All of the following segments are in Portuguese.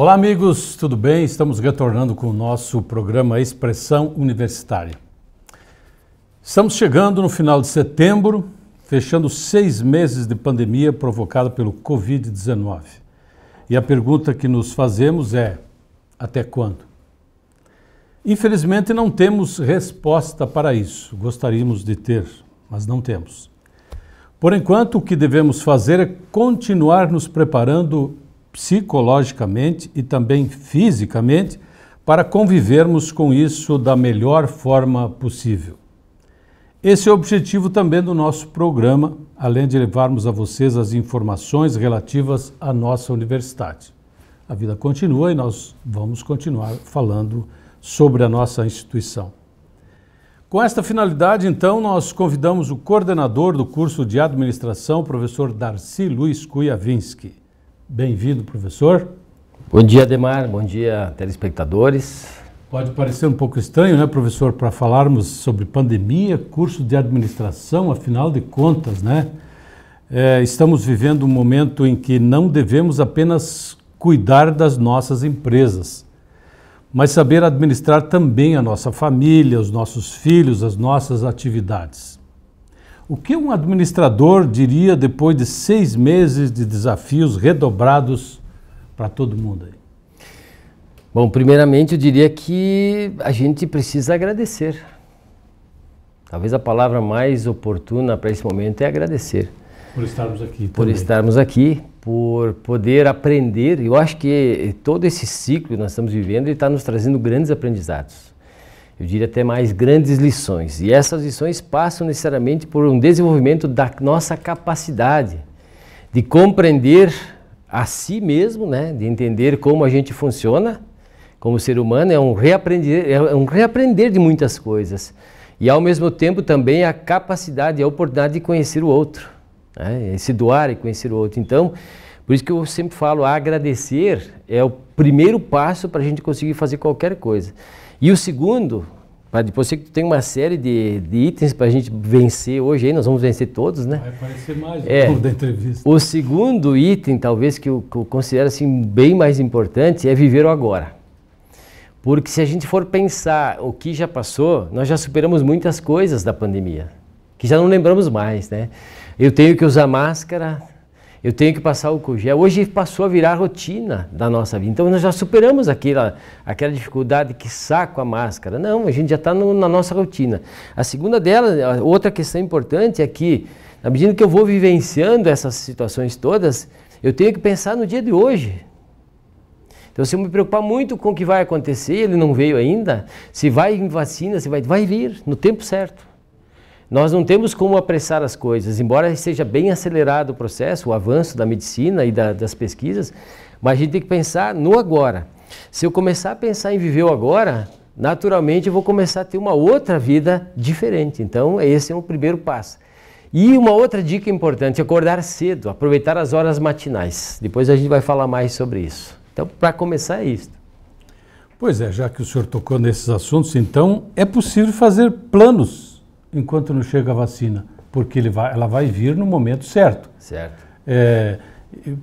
Olá, amigos, tudo bem? Estamos retornando com o nosso programa Expressão Universitária. Estamos chegando no final de setembro, fechando seis meses de pandemia provocada pelo Covid-19. E a pergunta que nos fazemos é: até quando? Infelizmente, não temos resposta para isso. Gostaríamos de ter, mas não temos. Por enquanto, o que devemos fazer é continuar nos preparando psicologicamente e também fisicamente para convivermos com isso da melhor forma possível. Esse é o objetivo também do nosso programa, além de levarmos a vocês as informações relativas à nossa universidade. A vida continua e nós vamos continuar falando sobre a nossa instituição. Com esta finalidade, então, nós convidamos o coordenador do curso de administração, professor Darcy Luiz Kujavinski. Bem-vindo, professor. Bom dia, Demar. Bom dia, telespectadores. Pode parecer um pouco estranho, né, professor, para falarmos sobre pandemia, curso de administração, afinal de contas, né? É, estamos vivendo um momento em que não devemos apenas cuidar das nossas empresas, mas saber administrar também a nossa família, os nossos filhos, as nossas atividades. O que um administrador diria depois de seis meses de desafios redobrados para todo mundo aí? Bom, primeiramente eu diria que a gente precisa agradecer. Talvez a palavra mais oportuna para esse momento é agradecer. Por estarmos aqui. Por também. estarmos aqui, por poder aprender. Eu acho que todo esse ciclo que nós estamos vivendo está nos trazendo grandes aprendizados eu diria até mais grandes lições. E essas lições passam necessariamente por um desenvolvimento da nossa capacidade de compreender a si mesmo, né, de entender como a gente funciona como ser humano, é um reaprender, é um reaprender de muitas coisas. E ao mesmo tempo também a capacidade e a oportunidade de conhecer o outro, né, se doar e conhecer o outro. Então, por isso que eu sempre falo, agradecer é o primeiro passo para a gente conseguir fazer qualquer coisa. E o segundo, mas depois sei que tem uma série de, de itens para a gente vencer hoje aí, nós vamos vencer todos, né? Vai aparecer mais é, da entrevista. O segundo item, talvez, que eu, que eu considero assim, bem mais importante, é viver o agora. Porque se a gente for pensar o que já passou, nós já superamos muitas coisas da pandemia, que já não lembramos mais, né? Eu tenho que usar máscara, eu tenho que passar álcool gel. Hoje passou a virar rotina da nossa vida. Então nós já superamos aquela, aquela dificuldade que saco a máscara. Não, a gente já está na nossa rotina. A segunda dela, outra questão importante é que, na medida que eu vou vivenciando essas situações todas, eu tenho que pensar no dia de hoje. Então, se eu me preocupar muito com o que vai acontecer, ele não veio ainda, se vai em vacina, se vai, vai vir no tempo certo. Nós não temos como apressar as coisas, embora seja bem acelerado o processo, o avanço da medicina e da, das pesquisas, mas a gente tem que pensar no agora. Se eu começar a pensar em viver o agora, naturalmente eu vou começar a ter uma outra vida diferente. Então, esse é o primeiro passo. E uma outra dica importante, acordar cedo, aproveitar as horas matinais. Depois a gente vai falar mais sobre isso. Então, para começar é isso. Pois é, já que o senhor tocou nesses assuntos, então é possível fazer planos enquanto não chega a vacina, porque vai, ela vai vir no momento certo. Certo. É,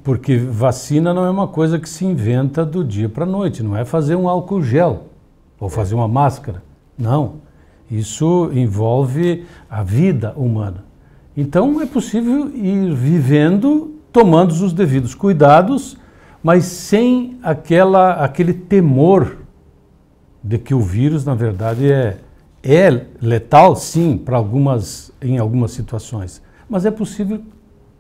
porque vacina não é uma coisa que se inventa do dia para a noite, não é fazer um álcool gel ou fazer uma máscara. Não. Isso envolve a vida humana. Então é possível ir vivendo tomando os devidos cuidados, mas sem aquela, aquele temor de que o vírus, na verdade, é, é letal, sim, para algumas, em algumas situações, mas é possível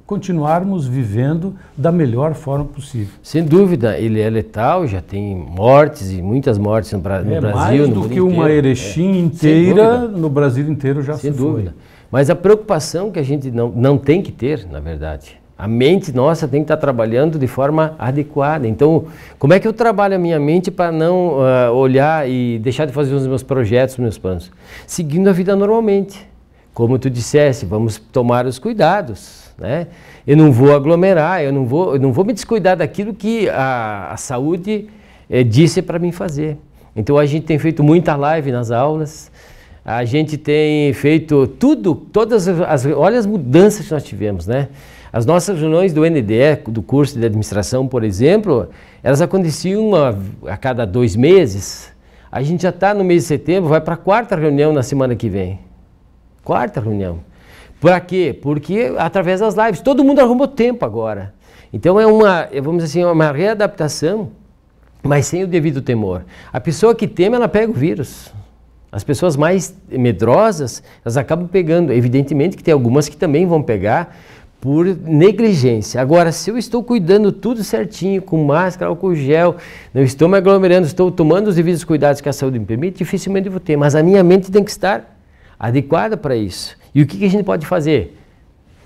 continuarmos vivendo da melhor forma possível. Sem dúvida, ele é letal, já tem mortes e muitas mortes no, é, Brasil. Mais do que uma erechim é. inteira no Brasil inteiro já Sem se dúvida. Foi. Mas a preocupação que a gente não, não tem que ter, na verdade, a mente nossa tem que estar tá trabalhando de forma adequada. Então, como é que eu trabalho a minha mente para não uh, olhar e deixar de fazer os meus projetos, os meus planos? Seguindo a vida normalmente. Como tu dissesse, vamos tomar os cuidados. Né? Eu não vou aglomerar, eu não vou, eu não vou me descuidar daquilo que a, a saúde eh, disse para mim fazer. Então, a gente tem feito muita live nas aulas, a gente tem feito tudo, todas as. Olha as mudanças que nós tivemos, né? As nossas reuniões do NDE, do curso de administração, por exemplo, elas aconteciam a, a cada dois meses. A gente já está no mês de setembro, vai para a quarta reunião na semana que vem. Quarta reunião. Para quê? Porque através das lives. Todo mundo arrumou tempo agora. Então é uma, é, vamos dizer assim, é uma readaptação, mas sem o devido temor. A pessoa que teme, ela pega o vírus. As pessoas mais medrosas, elas acabam pegando. Evidentemente que tem algumas que também vão pegar, por negligência. Agora, se eu estou cuidando tudo certinho, com máscara, álcool gel, não estou me aglomerando, estou tomando os devidos cuidados que a saúde me permite, dificilmente vou ter. Mas a minha mente tem que estar adequada para isso. E o que, que a gente pode fazer?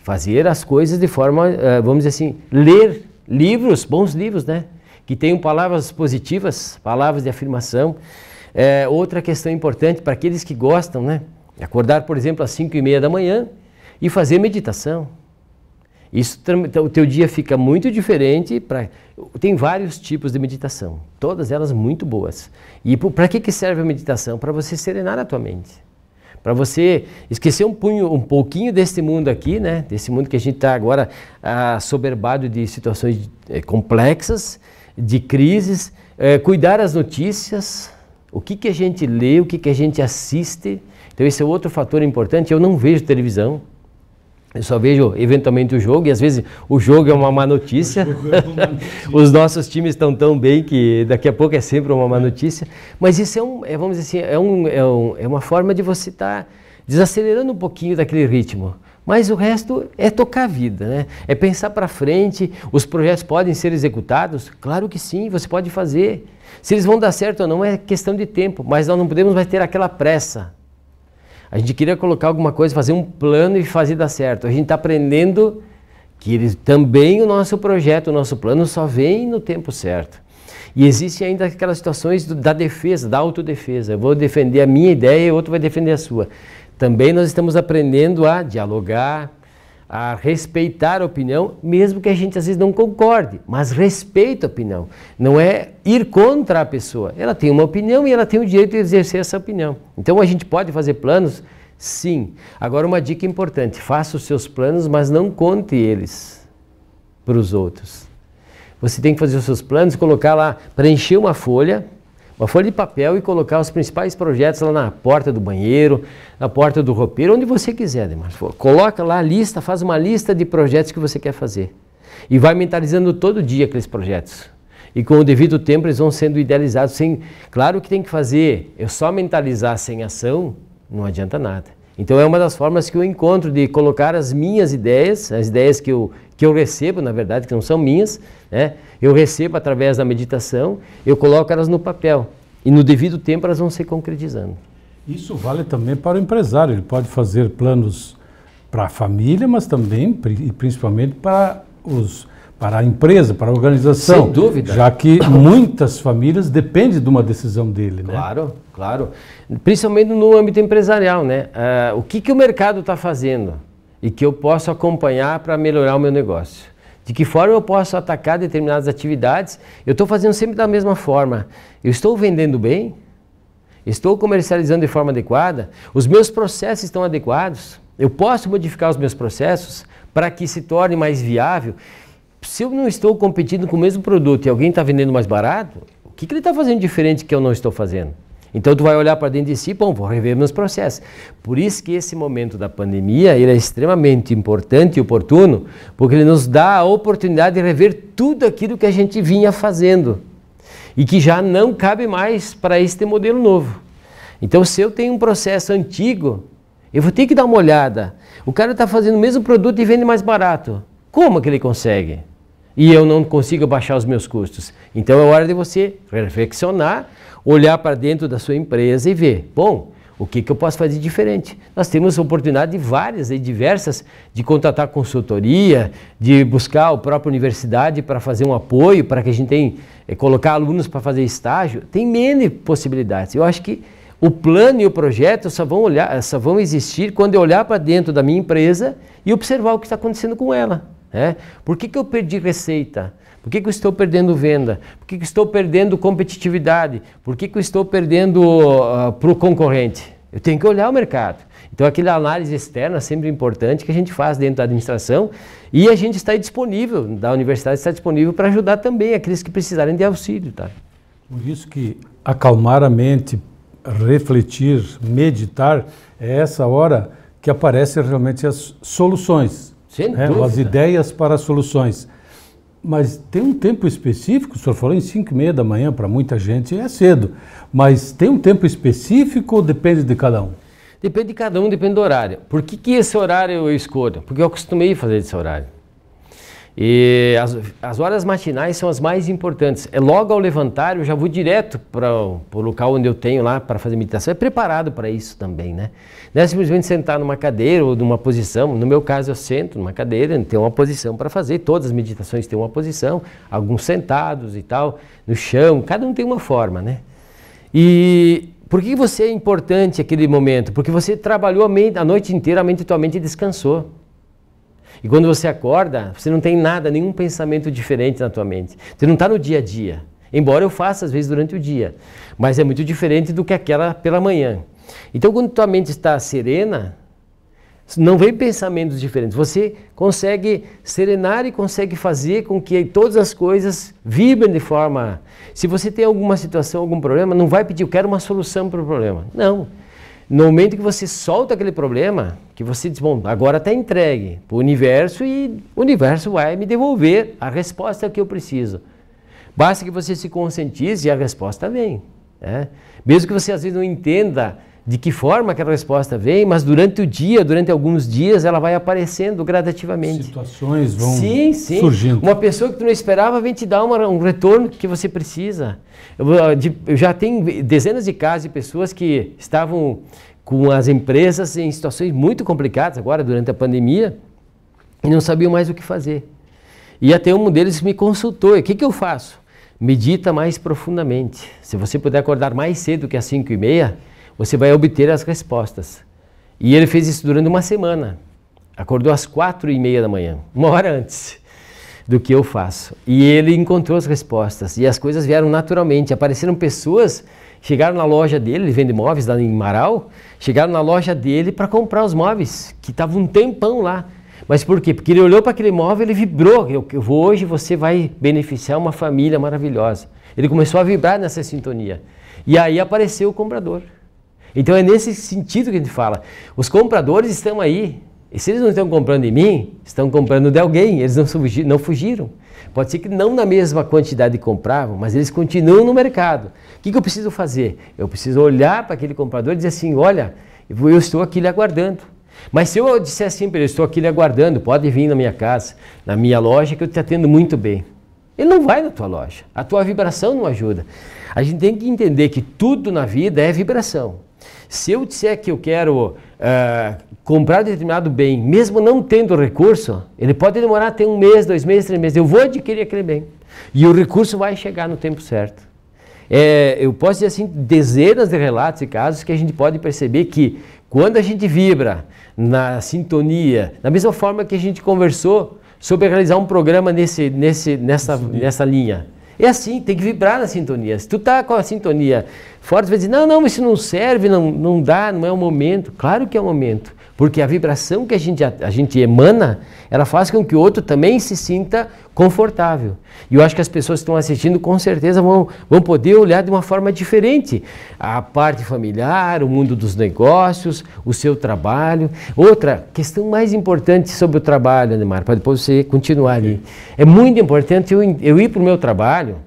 Fazer as coisas de forma, eh, vamos dizer assim, ler livros, bons livros, né? Que tenham palavras positivas, palavras de afirmação. É, outra questão importante para aqueles que gostam, né? Acordar, por exemplo, às 5 e meia da manhã e fazer meditação isso, então, o teu dia fica muito diferente. Pra, tem vários tipos de meditação, todas elas muito boas. E para que, que serve a meditação? Para você serenar a tua mente. Para você esquecer um, punho, um pouquinho desse mundo aqui, né? desse mundo que a gente está agora ah, soberbado de situações eh, complexas, de crises, eh, cuidar as notícias, o que, que a gente lê, o que, que a gente assiste. Então, esse é outro fator importante. Eu não vejo televisão. Eu só vejo eventualmente o jogo e às vezes o jogo é uma má notícia. É os nossos times estão tão bem que daqui a pouco é sempre uma má é. notícia. Mas isso é, um, é vamos dizer assim, é, um, é, um, é uma forma de você estar tá desacelerando um pouquinho daquele ritmo. Mas o resto é tocar a vida, né? É pensar para frente. Os projetos podem ser executados? Claro que sim, você pode fazer. Se eles vão dar certo ou não é questão de tempo, mas nós não podemos mais ter aquela pressa. A gente queria colocar alguma coisa, fazer um plano e fazer dar certo. A gente está aprendendo que eles, também o nosso projeto, o nosso plano só vem no tempo certo. E existem ainda aquelas situações do, da defesa, da autodefesa. Eu vou defender a minha ideia e o outro vai defender a sua. Também nós estamos aprendendo a dialogar, a respeitar a opinião, mesmo que a gente às vezes não concorde, mas respeita a opinião. Não é ir contra a pessoa. Ela tem uma opinião e ela tem o direito de exercer essa opinião. Então a gente pode fazer planos? Sim. Agora uma dica importante: faça os seus planos, mas não conte eles para os outros. Você tem que fazer os seus planos, colocar lá, preencher uma folha uma folha de papel e colocar os principais projetos lá na porta do banheiro, na porta do roupeiro, onde você quiser, Demar. Coloca lá a lista, faz uma lista de projetos que você quer fazer. E vai mentalizando todo dia aqueles projetos. E com o devido tempo eles vão sendo idealizados. Sem... Claro que tem que fazer, eu é só mentalizar sem ação não adianta nada. Então é uma das formas que eu encontro de colocar as minhas ideias, as ideias que eu, que eu recebo, na verdade, que não são minhas, né? eu recebo através da meditação, eu coloco elas no papel. E no devido tempo elas vão se concretizando. Isso vale também para o empresário. Ele pode fazer planos para a família, mas também e principalmente para os para a empresa, para a organização. Sem dúvida. Já que muitas famílias dependem de uma decisão dele, né? Claro, claro. Principalmente no âmbito empresarial, né? Uh, o que, que o mercado está fazendo? e que eu posso acompanhar para melhorar o meu negócio. De que forma eu posso atacar determinadas atividades? Eu estou fazendo sempre da mesma forma. Eu estou vendendo bem? Estou comercializando de forma adequada? Os meus processos estão adequados? Eu posso modificar os meus processos para que se torne mais viável? Se eu não estou competindo com o mesmo produto e alguém está vendendo mais barato, o que, que ele está fazendo diferente que eu não estou fazendo? Então tu vai olhar para dentro de si, bom, vou rever meus processos. Por isso que esse momento da pandemia, ele é extremamente importante e oportuno, porque ele nos dá a oportunidade de rever tudo aquilo que a gente vinha fazendo e que já não cabe mais para este modelo novo. Então, se eu tenho um processo antigo, eu vou ter que dar uma olhada. O cara está fazendo o mesmo produto e vende mais barato. Como que ele consegue? e eu não consigo baixar os meus custos. Então é hora de você reflexionar, olhar para dentro da sua empresa e ver, bom, o que, que eu posso fazer diferente? Nós temos oportunidade várias e diversas de contratar consultoria, de buscar a própria universidade para fazer um apoio, para que a gente tenha, eh, é, colocar alunos para fazer estágio. Tem N possibilidades. Eu acho que o plano e o projeto só vão, olhar, só vão existir quando eu olhar para dentro da minha empresa e observar o que está acontecendo com ela. Né? Por que, que eu perdi receita? Por que, que eu estou perdendo venda? Por que, que eu estou perdendo competitividade? Por que, que eu estou perdendo uh, ah, para o concorrente? Eu tenho que olhar o mercado. Então, aquela análise externa é sempre importante que a gente faz dentro da administração e a gente está disponível, da universidade está disponível para ajudar também aqueles que precisarem de auxílio. Tá? Por isso que acalmar a mente, refletir, meditar, é essa hora que aparecem realmente as soluções sem é, dúvida. As ideias para soluções. Mas tem um tempo específico, o senhor falou em 5 e meia da manhã, para muita gente é cedo. Mas tem um tempo específico ou depende de cada um? Depende de cada um, depende do horário. Por que, que esse horário eu escolho? Porque eu acostumei a fazer esse horário. E as, as, horas matinais são as mais importantes. É logo ao levantar, eu já vou direto para o local onde eu tenho lá para fazer meditação. É preparado para isso também, né? Não é simplesmente sentar numa cadeira ou numa posição. No meu caso, eu sento numa cadeira, tem uma posição para fazer. Todas as meditações têm uma posição, alguns sentados e tal, no chão. Cada um tem uma forma, né? E por que você é importante aquele momento? Porque você trabalhou a, mente, a noite inteira, a mente e tua mente descansou. E quando você acorda, você não tem nada, nenhum pensamento diferente na tua mente. Você não está no dia a dia. Embora eu faça às vezes durante o dia, mas é muito diferente do que aquela pela manhã. Então, quando tua mente está serena, não vem pensamentos diferentes. Você consegue serenar e consegue fazer com que todas as coisas vibrem de forma. Se você tem alguma situação, algum problema, não vai pedir, eu quero uma solução para o problema. Não. No momento que você solta aquele problema, que você diz, bom, agora está entregue para o universo e o universo vai me devolver a resposta que eu preciso. Basta que você se conscientize e a resposta vem. Né? Mesmo que você às vezes não entenda de que forma aquela resposta vem, mas durante o dia, durante alguns dias, ela vai aparecendo gradativamente. Situações vão sim, sim. surgindo. Uma pessoa que tu não esperava vem te dar uma, um retorno que você precisa. Eu, de, eu já tenho dezenas de casos de pessoas que estavam com as empresas em situações muito complicadas agora, durante a pandemia, e não sabiam mais o que fazer. E até um deles me consultou, o que, que eu faço? Medita mais profundamente. Se você puder acordar mais cedo que às 5 e meia, você vai obter as respostas. E ele fez isso durante uma semana. Acordou às quatro e meia da manhã, uma hora antes do que eu faço. E ele encontrou as respostas e as coisas vieram naturalmente. Apareceram pessoas, chegaram na loja dele, ele vende móveis lá em Marau, chegaram na loja dele para comprar os móveis, que estavam um tempão lá. Mas por quê? Porque ele olhou para aquele móvel, e vibrou. Eu, eu vou hoje, você vai beneficiar uma família maravilhosa. Ele começou a vibrar nessa sintonia. E aí apareceu o comprador. Então é nesse sentido que a gente fala. Os compradores estão aí. E se eles não estão comprando de mim, estão comprando de alguém. Eles não, fugiram, não fugiram. Pode ser que não na mesma quantidade compravam, mas eles continuam no mercado. O que, que eu preciso fazer? Eu preciso olhar para aquele comprador e dizer assim: olha, eu estou aqui lhe aguardando. Mas se eu disser assim para ele, estou aqui lhe aguardando, pode vir na minha casa, na minha loja, que eu te atendo muito bem. Ele não vai na tua loja. A tua vibração não ajuda. A gente tem que entender que tudo na vida é vibração. Se eu disser que eu quero uh, comprar determinado bem, mesmo não tendo recurso, ele pode demorar até um mês, dois meses, três meses. Eu vou adquirir aquele bem. E o recurso vai chegar no tempo certo. É, eu posso dizer assim, dezenas de relatos e casos que a gente pode perceber que quando a gente vibra na sintonia, da mesma forma que a gente conversou sobre realizar um programa nesse, nesse, nessa, nessa linha. É assim, tem que vibrar na sintonia. Se tu tá com a sintonia Fortes vai dizer, não, não, isso não serve, não, não dá, não é o momento. Claro que é o momento, porque a vibração que a gente, a, a gente emana, ela faz com que o outro também se sinta confortável. E eu acho que as pessoas que estão assistindo com certeza vão, vão poder olhar de uma forma diferente a parte familiar, o mundo dos negócios, o seu trabalho. Outra questão mais importante sobre o trabalho, Neymar, para depois você continuar ali. É muito importante eu, eu ir para o meu trabalho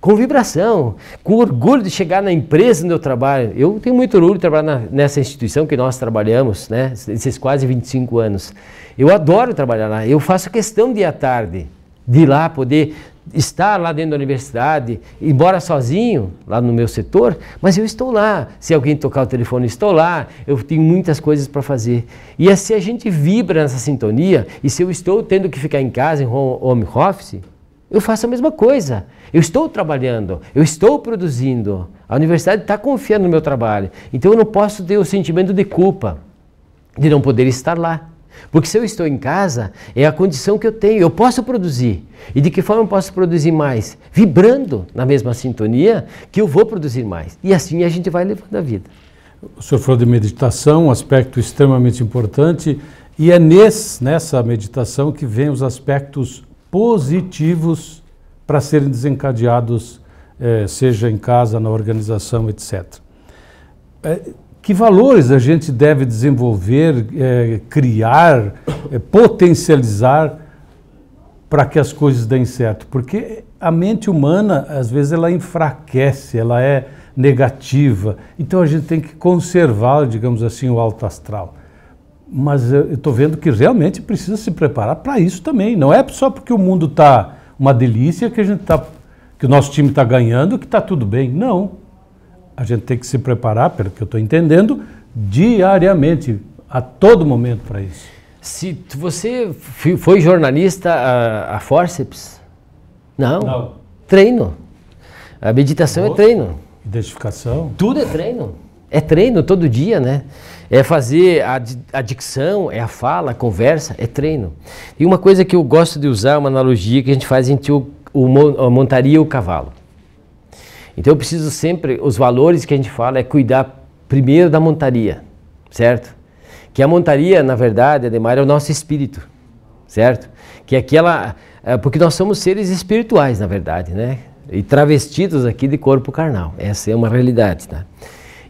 com vibração, com orgulho de chegar na empresa do meu trabalho. Eu tenho muito orgulho de trabalhar na, nessa instituição que nós trabalhamos, né? Esses quase 25 anos. Eu adoro trabalhar lá. Eu faço questão de ir à tarde, de ir lá poder estar lá dentro da universidade, embora sozinho, lá no meu setor, mas eu estou lá. Se alguém tocar o telefone, estou lá. Eu tenho muitas coisas para fazer. E é se assim, a gente vibra nessa sintonia, e se eu estou tendo que ficar em casa, em home office, eu faço a mesma coisa. Eu estou trabalhando, eu estou produzindo. A universidade está confiando no meu trabalho. Então eu não posso ter o sentimento de culpa de não poder estar lá. Porque se eu estou em casa, é a condição que eu tenho, eu posso produzir. E de que forma eu posso produzir mais? Vibrando na mesma sintonia que eu vou produzir mais. E assim a gente vai levando a vida. O senhor falou de meditação, um aspecto extremamente importante, e é nesse, nessa meditação que vem os aspectos positivos para serem desencadeados, eh, seja em casa, na organização, etc. Eh, que valores a gente deve desenvolver, eh, criar, eh, potencializar para que as coisas deem certo? Porque a mente humana, às vezes, ela enfraquece, ela é negativa. Então a gente tem que conservar, digamos assim, o alto astral. Mas eu estou vendo que realmente precisa se preparar para isso também. Não é só porque o mundo está uma delícia que a gente tá, que o nosso time está ganhando que está tudo bem. Não. A gente tem que se preparar, pelo que eu estou entendendo, diariamente, a todo momento para isso. Se você foi jornalista a, a forceps? Não. Não. Treino. A meditação é treino. Identificação. Tudo é treino. É treino todo dia, né? é fazer a, a dicção, é a fala, a conversa, é treino. E uma coisa que eu gosto de usar, uma analogia que a gente faz entre o, o a montaria e o cavalo. Então eu preciso sempre, os valores que a gente fala é cuidar primeiro da montaria, certo? Que a montaria, na verdade, Ademar, é o nosso espírito, certo? Que é aquela, é, porque nós somos seres espirituais, na verdade, né? E travestidos aqui de corpo carnal. Essa é uma realidade, tá?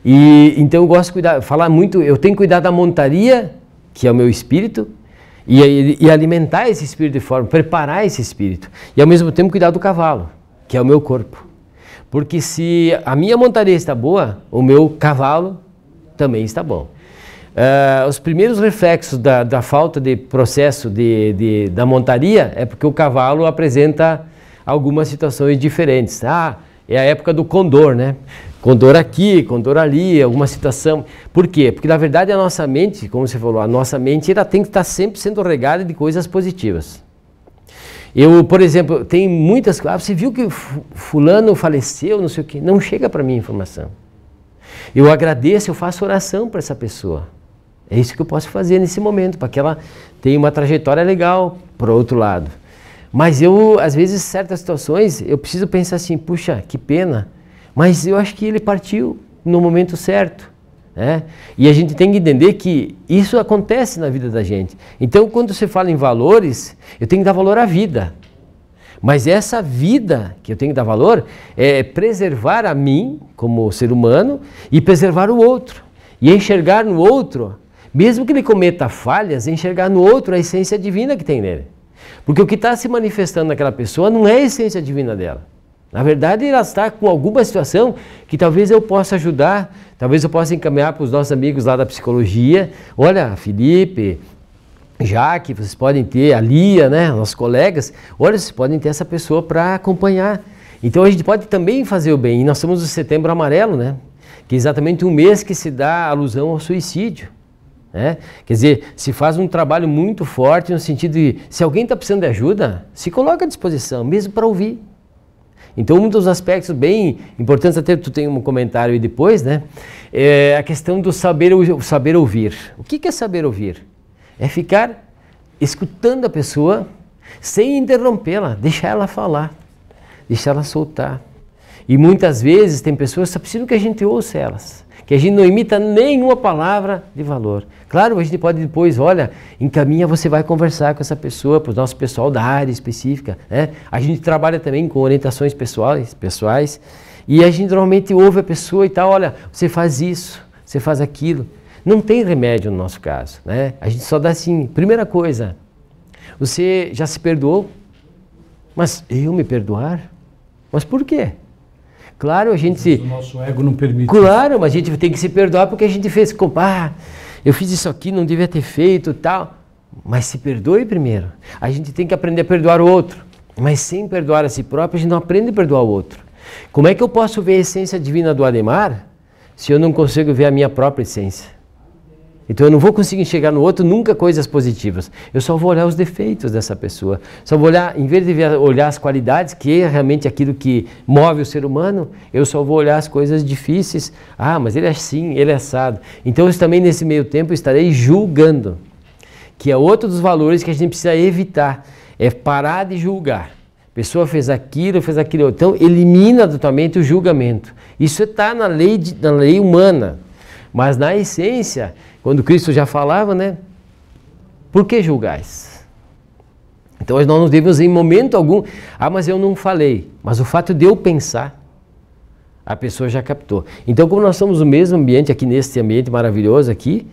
E então eu gosto de cuidar, falar muito, eu tenho que cuidar da montaria, que é o meu espírito, e, e, alimentar esse espírito de forma, preparar esse espírito. E ao mesmo tempo cuidar do cavalo, que é o meu corpo. Porque se a minha montaria está boa, o meu cavalo também está bom. Uh, os primeiros reflexos da, da falta de processo de, de, da montaria é porque o cavalo apresenta algumas situações diferentes. Ah, é a época do condor, né? com dor aqui, com dor ali, alguma situação. Por quê? Porque na verdade a nossa mente, como você falou, a nossa mente ela tem que estar sempre sendo regada de coisas positivas. Eu, por exemplo, tem muitas coisas. Ah, você viu que fulano faleceu, não sei o quê. Não chega para mim a informação. Eu agradeço, eu faço oração para essa pessoa. É isso que eu posso fazer nesse momento, para que ela tenha uma trajetória legal para o outro lado. Mas eu, às vezes, certas situações, eu preciso pensar assim, puxa, que pena mas eu acho que ele partiu no momento certo. Né? E a gente tem que entender que isso acontece na vida da gente. Então, quando você fala em valores, eu tenho que dar valor à vida. Mas essa vida que eu tenho que dar valor é preservar a mim, como ser humano, e preservar o outro. E enxergar no outro, mesmo que ele cometa falhas, enxergar no outro a essência divina que tem nele. Porque o que está se manifestando naquela pessoa não é a essência divina dela. Na verdade, ela está com alguma situação que talvez eu possa ajudar, talvez eu possa encaminhar para os nossos amigos lá da psicologia. Olha, Felipe, Jaque, vocês podem ter, a Lia, né, nossos colegas, olha, vocês podem ter essa pessoa para acompanhar. Então a gente pode também fazer o bem. E nós somos o Setembro Amarelo, né? Que é exatamente um mês que se dá alusão ao suicídio. Né? Quer dizer, se faz um trabalho muito forte no sentido de, se alguém está precisando de ajuda, se coloca à disposição, mesmo para ouvir. Então, um dos aspectos bem importantes, até tu tem um comentário aí depois, né? É a questão do saber, saber ouvir. O que, que é saber ouvir? É ficar escutando a pessoa sem interrompê-la, deixar ela falar, deixar ela soltar. E muitas vezes tem pessoas que só precisam que a gente ouça elas que a gente não imita nenhuma palavra de valor. Claro, a gente pode depois, olha, encaminha, você vai conversar com essa pessoa, para o nosso pessoal da área específica. Né? A gente trabalha também com orientações pessoais, pessoais, e a gente normalmente ouve a pessoa e tal, olha, você faz isso, você faz aquilo. Não tem remédio no nosso caso, né? A gente só dá assim, primeira coisa, você já se perdoou? Mas eu me perdoar? Mas por quê? Claro, a gente se. O nosso ego não permite. Claro, mas a gente tem que se perdoar porque a gente fez ah, eu fiz isso aqui, não devia ter feito tal. Mas se perdoe primeiro. A gente tem que aprender a perdoar o outro. Mas sem perdoar a si próprio, a gente não aprende a perdoar o outro. Como é que eu posso ver a essência divina do Ademar se eu não consigo ver a minha própria essência? Então eu não vou conseguir enxergar no outro nunca coisas positivas. Eu só vou olhar os defeitos dessa pessoa. Só vou olhar, em vez de olhar as qualidades, que é realmente aquilo que move o ser humano, eu só vou olhar as coisas difíceis. Ah, mas ele é assim, ele é assado. Então eu também nesse meio tempo estarei julgando, que é outro dos valores que a gente precisa evitar, é parar de julgar. Pessoa fez aquilo, fez aquilo. Então elimina totalmente o julgamento. Isso está na lei, na lei humana, mas na essência quando Cristo já falava, né? Por que julgais? Então nós não devemos em momento algum, ah, mas eu não falei. Mas o fato de eu pensar, a pessoa já captou. Então, como nós estamos no mesmo ambiente aqui neste ambiente maravilhoso aqui,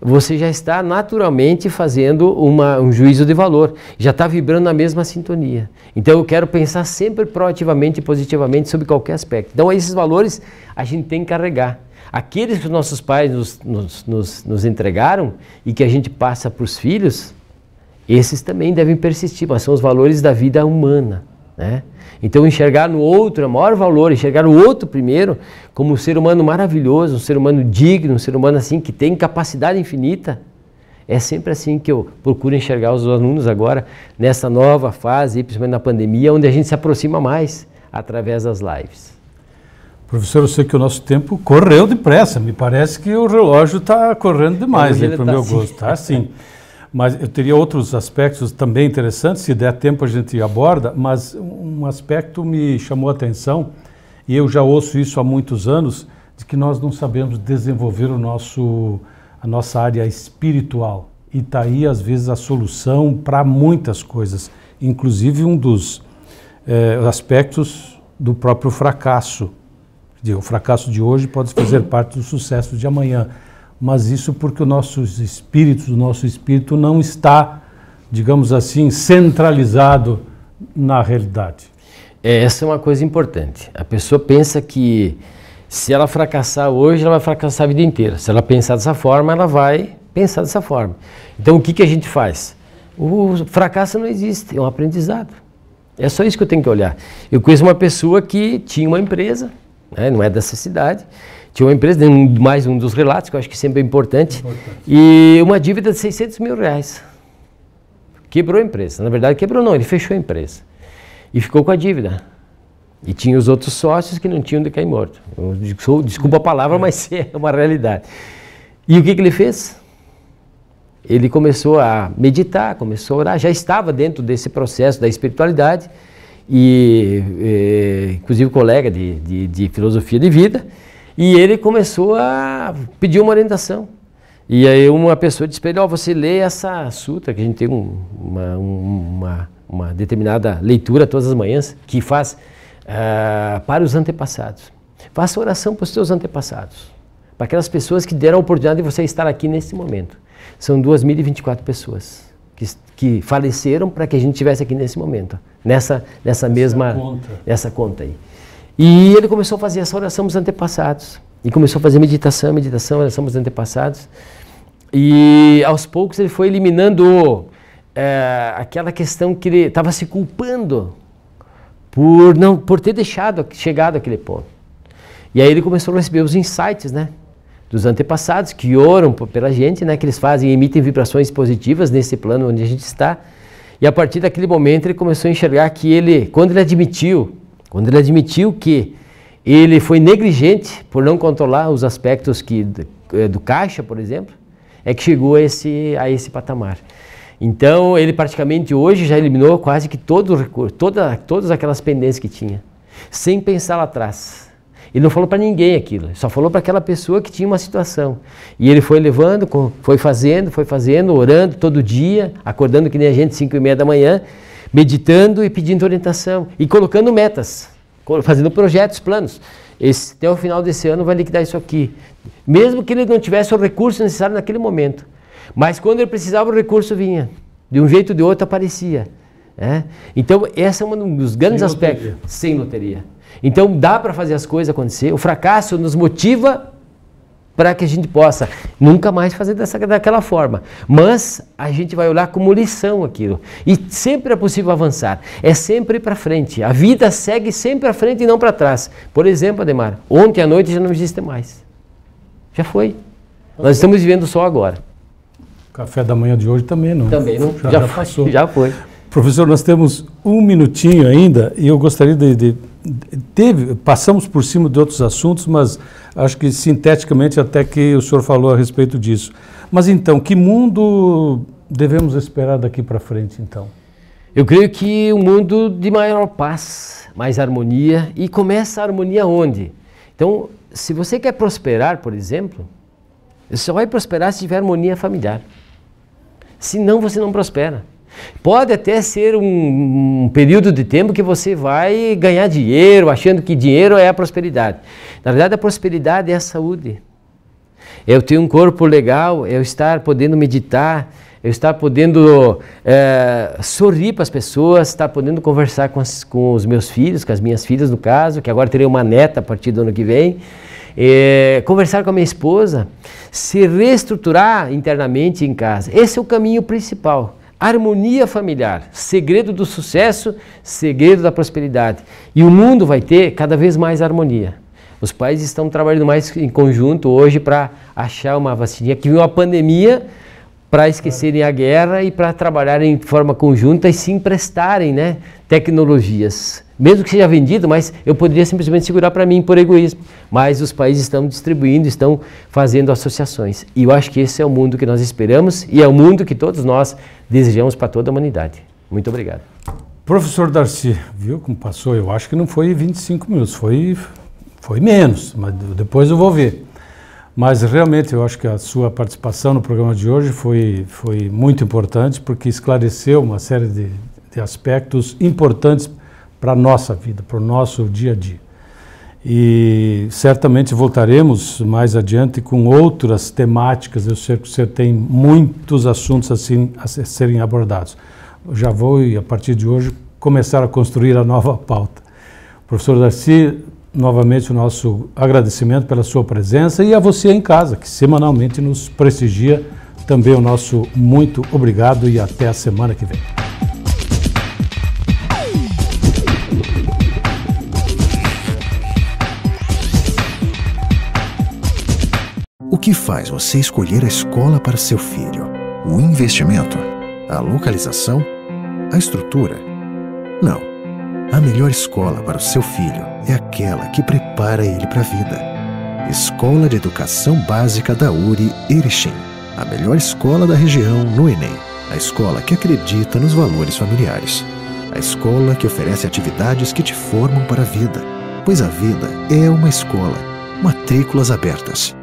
você já está naturalmente fazendo uma, um juízo de valor, já está vibrando na mesma sintonia. Então eu quero pensar sempre proativamente e positivamente sobre qualquer aspecto. Então esses valores a gente tem que carregar aqueles que nossos pais nos, nos, nos, nos entregaram e que a gente passa para os filhos, esses também devem persistir, mas são os valores da vida humana. Né? Então, enxergar no outro é o maior valor, enxergar o outro primeiro como um ser humano maravilhoso, um ser humano digno, um ser humano assim que tem capacidade infinita. É sempre assim que eu procuro enxergar os alunos agora, nessa nova fase, principalmente na pandemia, onde a gente se aproxima mais através das lives. Professor, eu sei que o nosso tempo correu depressa. Me parece que o relógio está correndo demais para o tá meu assim. gosto. Está sim. Mas eu teria outros aspectos também interessantes, se der tempo a gente aborda, mas um aspecto me chamou a atenção, e eu já ouço isso há muitos anos, de que nós não sabemos desenvolver o nosso, a nossa área espiritual. E está aí, às vezes, a solução para muitas coisas, inclusive um dos é, aspectos do próprio fracasso Dizer, o fracasso de hoje pode fazer parte do sucesso de amanhã, mas isso porque o nosso espírito, o nosso espírito não está, digamos assim, centralizado na realidade. É, essa é uma coisa importante. A pessoa pensa que se ela fracassar hoje, ela vai fracassar a vida inteira. Se ela pensar dessa forma, ela vai pensar dessa forma. Então, o que, que a gente faz? O fracasso não existe, é um aprendizado. É só isso que eu tenho que olhar. Eu conheço uma pessoa que tinha uma empresa, né? não é dessa cidade. Tinha uma empresa, mais um dos relatos, que eu acho que sempre é importante, importante. e uma dívida de 600 mil reais. Quebrou a empresa. Na verdade, quebrou não, ele fechou a empresa. E ficou com a dívida. E tinha os outros sócios que não tinham de cair morto. Eu, desculpa a palavra, mas é uma realidade. E o que, que ele fez? Ele começou a meditar, começou a orar, já estava dentro desse processo da espiritualidade e, inclusive colega de, de, de, filosofia de vida, e ele começou a pedir uma orientação. E aí uma pessoa disse para ele, oh, você lê essa sutra, que a gente tem um, uma, uma, uma, determinada leitura todas as manhãs, que faz uh, para os antepassados. Faça oração para os seus antepassados, para aquelas pessoas que deram a oportunidade de você estar aqui neste momento. São 2.024 pessoas que, que faleceram para que a gente tivesse aqui nesse momento, nessa, nessa mesma conta. Essa conta aí. E ele começou a fazer essa oração dos antepassados. E começou a fazer meditação, meditação, oração dos antepassados. E aos poucos ele foi eliminando é, aquela questão que ele estava se culpando por não por ter deixado chegado aquele ponto. E aí ele começou a receber os insights, né? dos antepassados que oram pela gente, né, que eles fazem, emitem vibrações positivas nesse plano onde a gente está. E a partir daquele momento ele começou a enxergar que ele, quando ele admitiu, quando ele admitiu que ele foi negligente por não controlar os aspectos que do eh, caixa, por exemplo, é que chegou a esse a esse patamar. Então ele praticamente hoje já eliminou quase que todo o recurso, toda, todas aquelas pendências que tinha, sem pensar lá atrás ele não falou para ninguém aquilo, só falou para aquela pessoa que tinha uma situação. E ele foi levando, foi fazendo, foi fazendo, orando todo dia, acordando que nem a gente, 5 e meia da manhã, meditando e pedindo orientação. E colocando metas, fazendo projetos, planos. Esse, até o final desse ano vai liquidar isso aqui. Mesmo que ele não tivesse o recurso necessário naquele momento. Mas quando ele precisava, o recurso vinha. De um jeito ou de outro aparecia. É? Então, esse é um dos grandes Sem aspectos. Loteria. Sem loteria. Então dá para fazer as coisas acontecer. O fracasso nos motiva para que a gente possa nunca mais fazer dessa, daquela forma. Mas a gente vai olhar como lição aquilo. E sempre é possível avançar, é sempre para frente. A vida segue sempre para frente e não para trás. Por exemplo, Ademar, ontem à noite já não existe mais. Já foi. Nós estamos vivendo só agora. Café da manhã de hoje também não. Também não. Já, já, já passou. Já foi. Professor, nós temos um minutinho ainda e eu gostaria de, de teve, passamos por cima de outros assuntos, mas acho que sinteticamente até que o senhor falou a respeito disso. Mas então, que mundo devemos esperar daqui para frente, então? Eu creio que um mundo de maior paz, mais harmonia, e começa a harmonia onde? Então, se você quer prosperar, por exemplo, você só vai prosperar se tiver harmonia familiar. Senão você não prospera. Pode até ser um, um, período de tempo que você vai ganhar dinheiro, achando que dinheiro é a prosperidade. Na verdade, a prosperidade é a saúde. Eu ter um corpo legal, eu estar podendo meditar, eu estar podendo é, sorrir para as pessoas, estar podendo conversar com, as, com os meus filhos, com as minhas filhas, no caso, que agora terei uma neta a partir do ano que vem. É, conversar com a minha esposa, se reestruturar internamente em casa. Esse é o caminho principal harmonia familiar, segredo do sucesso, segredo da prosperidade. E o mundo vai ter cada vez mais harmonia. Os pais estão trabalhando mais em conjunto hoje para achar uma vacina. que viu a pandemia para esquecerem a guerra e para trabalharem de forma conjunta e se emprestarem né, tecnologias. Mesmo que seja vendido, mas eu poderia simplesmente segurar para mim por egoísmo. Mas os países estão distribuindo, estão fazendo associações. E eu acho que esse é o mundo que nós esperamos e é o mundo que todos nós desejamos para toda a humanidade. Muito obrigado. Professor Darcy, viu como passou? Eu acho que não foi 25 minutos, foi, foi menos, mas depois eu vou ver. Mas realmente eu acho que a sua participação no programa de hoje foi, foi muito importante, porque esclareceu uma série de, de aspectos importantes para a nossa vida, para o nosso dia a dia. E certamente voltaremos mais adiante com outras temáticas. Eu sei que você tem muitos assuntos assim a serem abordados. Eu já vou, a partir de hoje, começar a construir a nova pauta. Professor Darcy, novamente o nosso agradecimento pela sua presença e a você em casa, que semanalmente nos prestigia. Também o nosso muito obrigado e até a semana que vem. O que faz você escolher a escola para seu filho? O investimento? A localização? A estrutura? Não. A melhor escola para o seu filho é aquela que prepara ele para a vida. Escola de Educação Básica da URI Erechim. A melhor escola da região no Enem. A escola que acredita nos valores familiares. A escola que oferece atividades que te formam para a vida. Pois a vida é uma escola. Matrículas abertas.